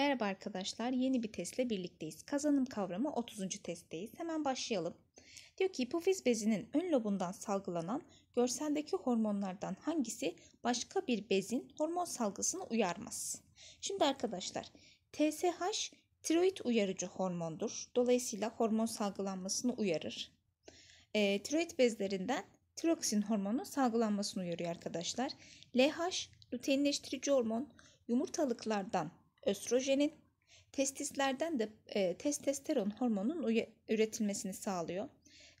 Merhaba arkadaşlar, yeni bir testle birlikteyiz. Kazanım kavramı 30. testteyiz. Hemen başlayalım. Diyor ki hipofiz bezinin ön lobundan salgılanan görseldeki hormonlardan hangisi başka bir bezin hormon salgısını uyarmaz? Şimdi arkadaşlar, TSH tiroid uyarıcı hormondur. Dolayısıyla hormon salgılanmasını uyarır. E, tiroid bezlerinden tiroksin hormonu salgılanmasını uyarıyor arkadaşlar. LH luteinleştirici hormon yumurtalıklardan östrojenin, testislerden de e, testosteron hormonunun üretilmesini sağlıyor.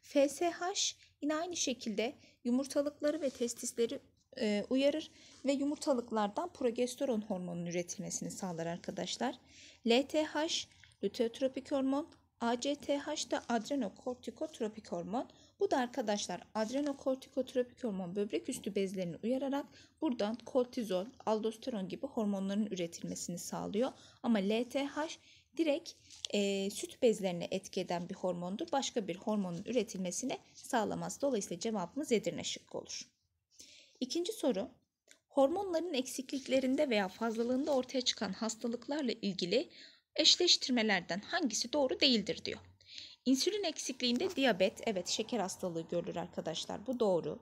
FSH yine aynı şekilde yumurtalıkları ve testisleri e, uyarır ve yumurtalıklardan progesteron hormonunun üretilmesini sağlar arkadaşlar. LTH, lüteotropik hormon, ACTH da adrenokortikotropik hormon. Bu da arkadaşlar adrenokortikotropik hormon böbrek üstü bezlerini uyararak buradan kortizol, aldosteron gibi hormonların üretilmesini sağlıyor. Ama LTH direkt e, süt bezlerine etkileyen bir hormondur. Başka bir hormonun üretilmesini sağlamaz. Dolayısıyla cevabımız Edirne şıkkı olur. İkinci soru. Hormonların eksikliklerinde veya fazlalığında ortaya çıkan hastalıklarla ilgili eşleştirmelerden hangisi doğru değildir diyor. İnsülin eksikliğinde diyabet, evet şeker hastalığı görülür arkadaşlar. Bu doğru.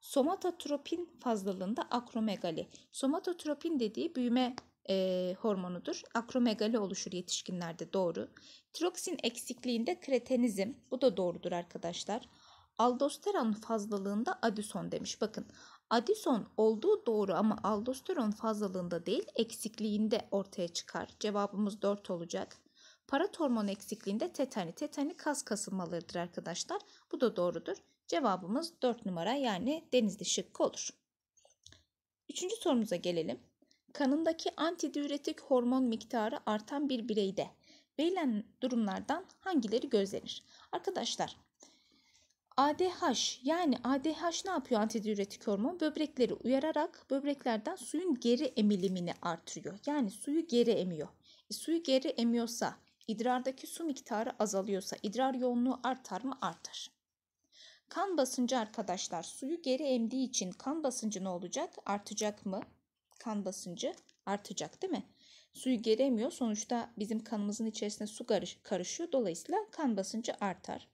Somatotropin fazlalığında akromegali. Somatotropin dediği büyüme e, hormonudur. Akromegali oluşur yetişkinlerde doğru. Tiroksin eksikliğinde kretenizm. Bu da doğrudur arkadaşlar. Aldosteron fazlalığında adüson demiş. Bakın adüson olduğu doğru ama aldosteron fazlalığında değil eksikliğinde ortaya çıkar. Cevabımız 4 olacak. Parat hormon eksikliğinde tetani. Tetani kas kasılmalarıdır arkadaşlar. Bu da doğrudur. Cevabımız 4 numara yani denizli şıkkı olur. Üçüncü sorumuza gelelim. Kanındaki antidiüretik hormon miktarı artan bir bireyde verilen durumlardan hangileri gözlenir? Arkadaşlar ADH yani ADH ne yapıyor antidiüretik hormon? Böbrekleri uyararak böbreklerden suyun geri emilimini artırıyor. Yani suyu geri emiyor. E, suyu geri emiyorsa idrardaki su miktarı azalıyorsa idrar yoğunluğu artar mı? Artar. Kan basıncı arkadaşlar suyu geri emdiği için kan basıncı ne olacak? Artacak mı? Kan basıncı artacak değil mi? Suyu geri emiyor. Sonuçta bizim kanımızın içerisinde su karışıyor. Dolayısıyla kan basıncı artar.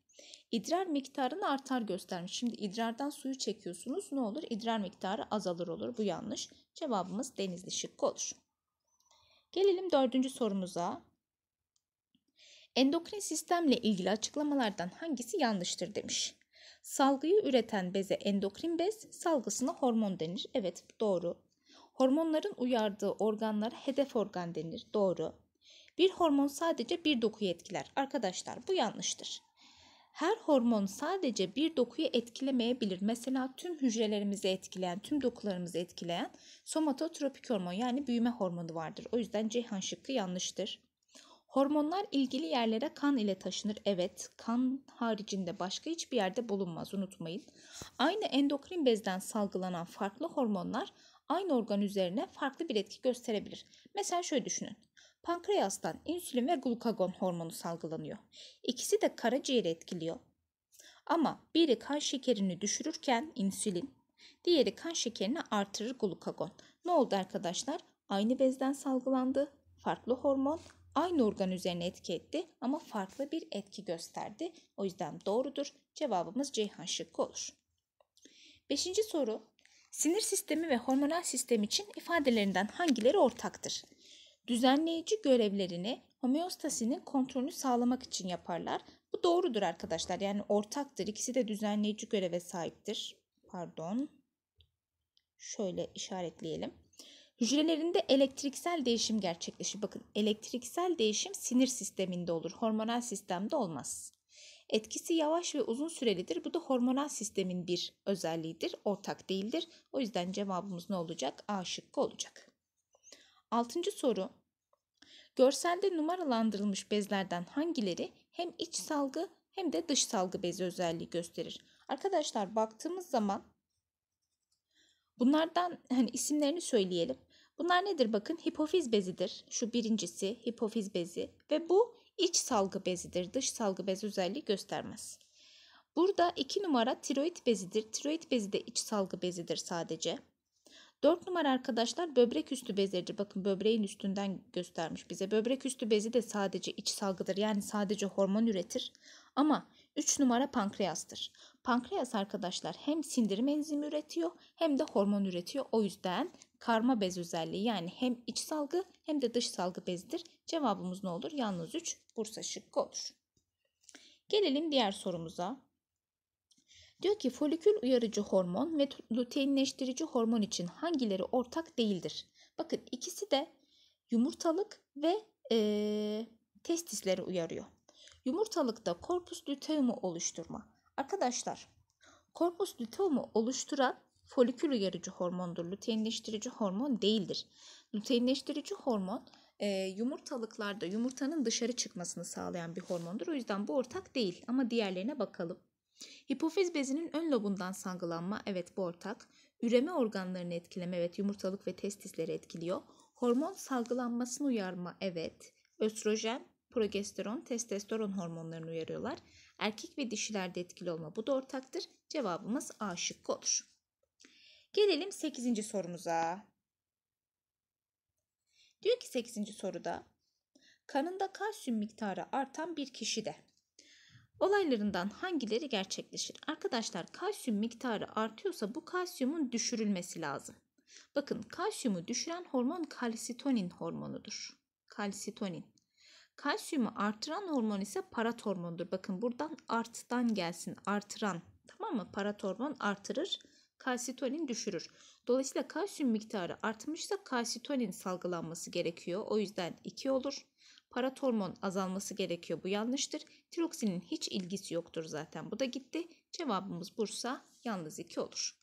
İdrar miktarını artar göstermiş. Şimdi idrardan suyu çekiyorsunuz. Ne olur? İdrar miktarı azalır olur. Bu yanlış. Cevabımız denizli şıkkı olur. Gelelim dördüncü sorumuza. Endokrin sistemle ilgili açıklamalardan hangisi yanlıştır demiş. Salgıyı üreten beze endokrin bez, salgısına hormon denir. Evet doğru. Hormonların uyardığı organlara hedef organ denir. Doğru. Bir hormon sadece bir dokuyu etkiler. Arkadaşlar bu yanlıştır. Her hormon sadece bir dokuyu etkilemeyebilir. Mesela tüm hücrelerimizi etkileyen, tüm dokularımızı etkileyen somatotropik hormon yani büyüme hormonu vardır. O yüzden Ceyhan şıkkı yanlıştır. Hormonlar ilgili yerlere kan ile taşınır. Evet, kan haricinde başka hiçbir yerde bulunmaz unutmayın. Aynı endokrin bezden salgılanan farklı hormonlar aynı organ üzerine farklı bir etki gösterebilir. Mesela şöyle düşünün. Pankreastan insülin ve glukagon hormonu salgılanıyor. İkisi de karaciğeri etkiliyor. Ama biri kan şekerini düşürürken insülin, diğeri kan şekerini artırır glukagon. Ne oldu arkadaşlar? Aynı bezden salgılandı, farklı hormon, aynı organ üzerine etki etti ama farklı bir etki gösterdi. O yüzden doğrudur. Cevabımız Ceyhan şıkkı olur. Beşinci soru. Sinir sistemi ve hormonal sistem için ifadelerinden hangileri ortaktır? Düzenleyici görevlerini homeostasinin kontrolünü sağlamak için yaparlar. Bu doğrudur arkadaşlar. Yani ortaktır. İkisi de düzenleyici göreve sahiptir. Pardon. Şöyle işaretleyelim. Hücrelerinde elektriksel değişim gerçekleşir. Bakın elektriksel değişim sinir sisteminde olur. Hormonal sistemde olmaz. Etkisi yavaş ve uzun sürelidir. Bu da hormonal sistemin bir özelliğidir. Ortak değildir. O yüzden cevabımız ne olacak? A şıkkı olacak. Altıncı soru. Görselde numaralandırılmış bezlerden hangileri hem iç salgı hem de dış salgı bezi özelliği gösterir? Arkadaşlar baktığımız zaman bunlardan hani isimlerini söyleyelim. Bunlar nedir bakın? Hipofiz bezidir. Şu birincisi hipofiz bezi ve bu iç salgı bezidir. Dış salgı bezi özelliği göstermez. Burada 2 numara tiroid bezidir. Tiroid bezi de iç salgı bezidir sadece. 4 numara arkadaşlar böbrek üstü bezidir. Bakın böbreğin üstünden göstermiş bize. Böbrek üstü bezi de sadece iç salgıdır. Yani sadece hormon üretir. Ama 3 numara pankreastır. Pankreas arkadaşlar hem sindirim enzimi üretiyor hem de hormon üretiyor. O yüzden karma bez özelliği yani hem iç salgı hem de dış salgı bezidir. Cevabımız ne olur? Yalnız 3 Bursa şıkkı olur. Gelelim diğer sorumuza. Diyor ki folikül uyarıcı hormon ve luteinleştirici hormon için hangileri ortak değildir? Bakın ikisi de yumurtalık ve e, testisleri uyarıyor. Yumurtalıkta korpus luteumu oluşturma. Arkadaşlar korpus luteumu oluşturan folikül uyarıcı hormondur. Luteinleştirici hormon değildir. Luteinleştirici hormon e, yumurtalıklarda yumurtanın dışarı çıkmasını sağlayan bir hormondur. O yüzden bu ortak değil ama diğerlerine bakalım. Hipofiz bezinin ön lobundan salgılanma evet bu ortak. Üreme organlarını etkileme evet yumurtalık ve testisleri etkiliyor. Hormon salgılanmasını uyarma evet. Östrojen, progesteron, testosteron hormonlarını uyarıyorlar. Erkek ve dişilerde etkili olma bu da ortaktır. Cevabımız A şıkkı olur. Gelelim 8. sorumuza. Diyor ki 8. soruda kanında kalsiyum miktarı artan bir kişi de olaylarından hangileri gerçekleşir? Arkadaşlar kalsiyum miktarı artıyorsa bu kalsiyumun düşürülmesi lazım. Bakın kalsiyumu düşüren hormon kalsitonin hormonudur. Kalsitonin. Kalsiyumu artıran hormon ise parat hormonudur. Bakın buradan arttan gelsin artıran tamam mı? Parat hormon artırır kalsitonin düşürür. Dolayısıyla kalsiyum miktarı artmışsa kalsitonin salgılanması gerekiyor. O yüzden 2 olur. Paratormon azalması gerekiyor. Bu yanlıştır. Tiroksinin hiç ilgisi yoktur zaten. Bu da gitti. Cevabımız Bursa yalnız 2 olur.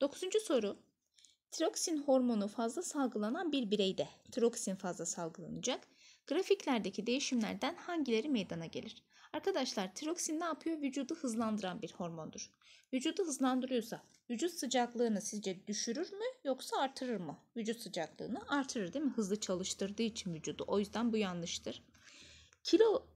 9. soru. Tiroksin hormonu fazla salgılanan bir bireyde tiroksin fazla salgılanacak. Grafiklerdeki değişimlerden hangileri meydana gelir? Arkadaşlar tiroksin ne yapıyor? Vücudu hızlandıran bir hormondur. Vücudu hızlandırıyorsa vücut sıcaklığını sizce düşürür mü yoksa artırır mı? Vücut sıcaklığını artırır değil mi? Hızlı çalıştırdığı için vücudu. O yüzden bu yanlıştır. Kilo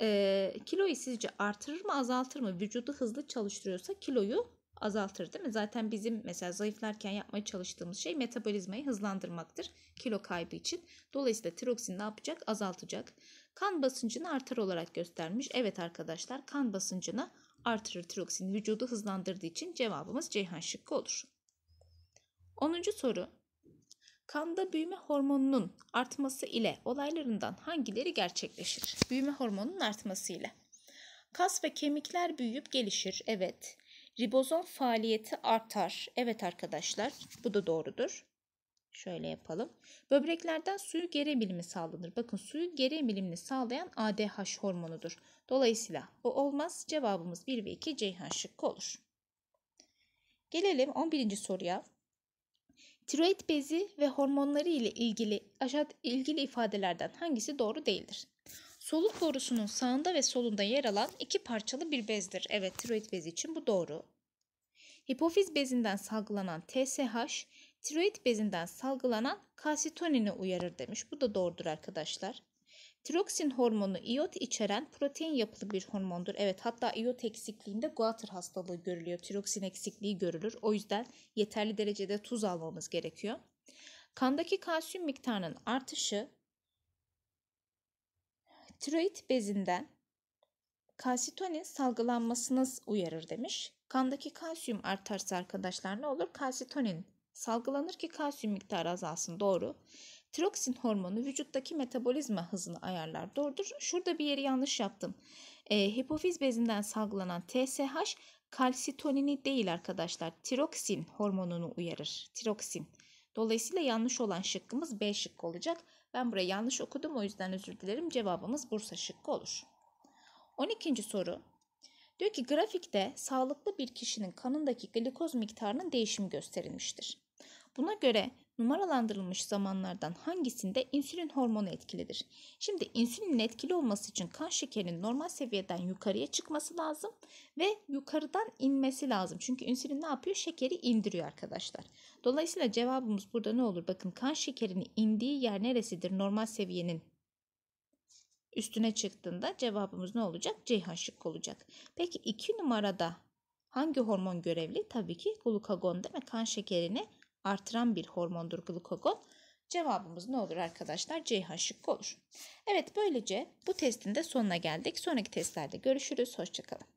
e, kiloyu sizce artırır mı azaltır mı? Vücudu hızlı çalıştırıyorsa kiloyu azaltır değil mi? Zaten bizim mesela zayıflarken yapmaya çalıştığımız şey metabolizmayı hızlandırmaktır kilo kaybı için. Dolayısıyla tiroksin ne yapacak? Azaltacak. Kan basıncını artar olarak göstermiş. Evet arkadaşlar kan basıncını artırır tiroksin vücudu hızlandırdığı için cevabımız Ceyhan şıkkı olur. 10. soru. Kanda büyüme hormonunun artması ile olaylarından hangileri gerçekleşir? Büyüme hormonunun artması ile. Kas ve kemikler büyüyüp gelişir. Evet. Ribozom faaliyeti artar. Evet arkadaşlar bu da doğrudur. Şöyle yapalım. Böbreklerden suyu geri emilimi sağlanır. Bakın suyu geri emilimini sağlayan ADH hormonudur. Dolayısıyla bu olmaz. Cevabımız 1 ve 2 Ceyhan şıkkı olur. Gelelim 11. soruya. Tiroid bezi ve hormonları ile ilgili aşağıda ilgili ifadelerden hangisi doğru değildir? Soluk borusunun sağında ve solunda yer alan iki parçalı bir bezdir. Evet tiroid bezi için bu doğru. Hipofiz bezinden salgılanan TSH tiroid bezinden salgılanan kalsitonini uyarır demiş. Bu da doğrudur arkadaşlar. Tiroksin hormonu iot içeren protein yapılı bir hormondur. Evet hatta iot eksikliğinde guatr hastalığı görülüyor. Tiroksin eksikliği görülür. O yüzden yeterli derecede tuz almamız gerekiyor. Kandaki kalsiyum miktarının artışı tiroid bezinden kalsitonin salgılanmasını uyarır demiş. Kandaki kalsiyum artarsa arkadaşlar ne olur? Kalsitonin salgılanır ki kalsiyum miktarı azalsın doğru. Tiroksin hormonu vücuttaki metabolizma hızını ayarlar doğrudur. Şurada bir yeri yanlış yaptım. E, hipofiz bezinden salgılanan TSH kalsitonini değil arkadaşlar. Tiroksin hormonunu uyarır. Tiroksin. Dolayısıyla yanlış olan şıkkımız B şıkkı olacak. Ben burayı yanlış okudum o yüzden özür dilerim. Cevabımız Bursa şıkkı olur. 12. soru. Diyor ki grafikte sağlıklı bir kişinin kanındaki glikoz miktarının değişimi gösterilmiştir. Buna göre numaralandırılmış zamanlardan hangisinde insülin hormonu etkilidir? Şimdi insülinin etkili olması için kan şekerinin normal seviyeden yukarıya çıkması lazım ve yukarıdan inmesi lazım. Çünkü insülin ne yapıyor? Şekeri indiriyor arkadaşlar. Dolayısıyla cevabımız burada ne olur? Bakın kan şekerinin indiği yer neresidir normal seviyenin üstüne çıktığında cevabımız ne olacak? C şık olacak. Peki 2 numarada hangi hormon görevli? Tabii ki glukagon değil mi? Kan şekerini artıran bir hormondur glukokon. Cevabımız ne olur arkadaşlar? Ceyhan şıkkı olur. Evet böylece bu testin de sonuna geldik. Sonraki testlerde görüşürüz. Hoşçakalın.